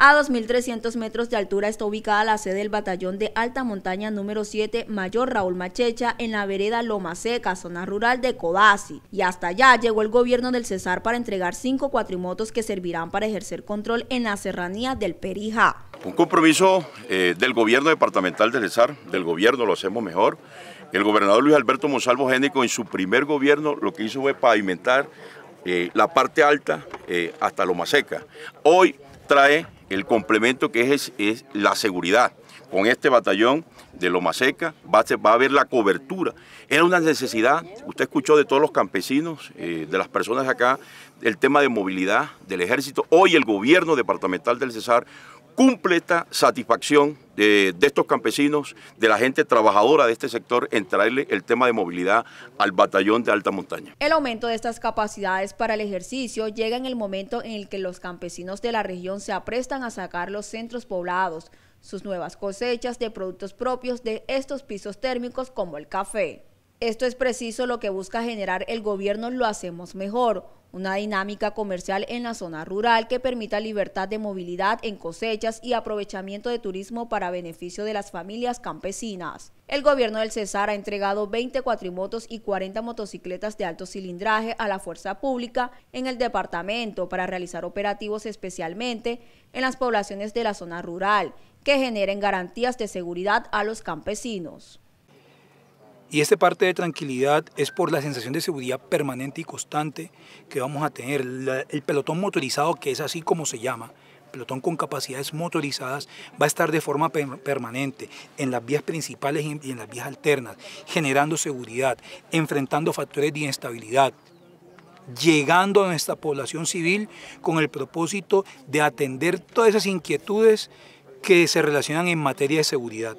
A 2.300 metros de altura está ubicada la sede del batallón de alta montaña número 7, Mayor Raúl Machecha, en la vereda Loma Seca, zona rural de Codazzi. Y hasta allá llegó el gobierno del Cesar para entregar cinco cuatrimotos que servirán para ejercer control en la serranía del Perijá. Un compromiso eh, del gobierno departamental del Cesar, del gobierno lo hacemos mejor. El gobernador Luis Alberto Monsalvo Génico en su primer gobierno lo que hizo fue pavimentar eh, la parte alta eh, hasta Loma Seca. Hoy trae el complemento que es, es la seguridad. Con este batallón de Loma Seca va a, va a haber la cobertura. Era una necesidad, usted escuchó de todos los campesinos, eh, de las personas acá, el tema de movilidad del ejército. Hoy el gobierno departamental del Cesar completa satisfacción de, estos campesinos, de la gente trabajadora de este sector, en traerle el tema de movilidad al batallón de alta montaña. El aumento de estas capacidades para el ejercicio llega en el momento en el que los campesinos de la región se aprestan a sacar los centros poblados, sus nuevas cosechas de productos propios de estos pisos térmicos como el café. Esto es preciso lo que busca generar el gobierno Lo Hacemos Mejor, una dinámica comercial en la zona rural que permita libertad de movilidad en cosechas y aprovechamiento de turismo para beneficio de las familias campesinas. El gobierno del Cesar ha entregado 20 cuatrimotos y 40 motocicletas de alto cilindraje a la fuerza pública en el departamento para realizar operativos especialmente en las poblaciones de la zona rural que generen garantías de seguridad a los campesinos. Y este parte de tranquilidad es por la sensación de seguridad permanente y constante que vamos a tener. el pelotón motorizado, que es así como se llama, pelotón con capacidades motorizadas, va a estar de forma permanente en las vías principales y en las vías alternas, generando seguridad, enfrentando factores de inestabilidad, llegando a nuestra población civil con el propósito de atender todas esas inquietudes que se relacionan en materia de seguridad.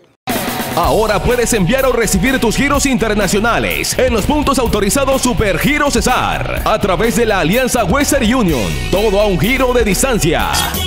Ahora puedes enviar o recibir tus giros internacionales en los puntos autorizados Supergiro Cesar a través de la alianza Western Union. Todo a un giro de distancia.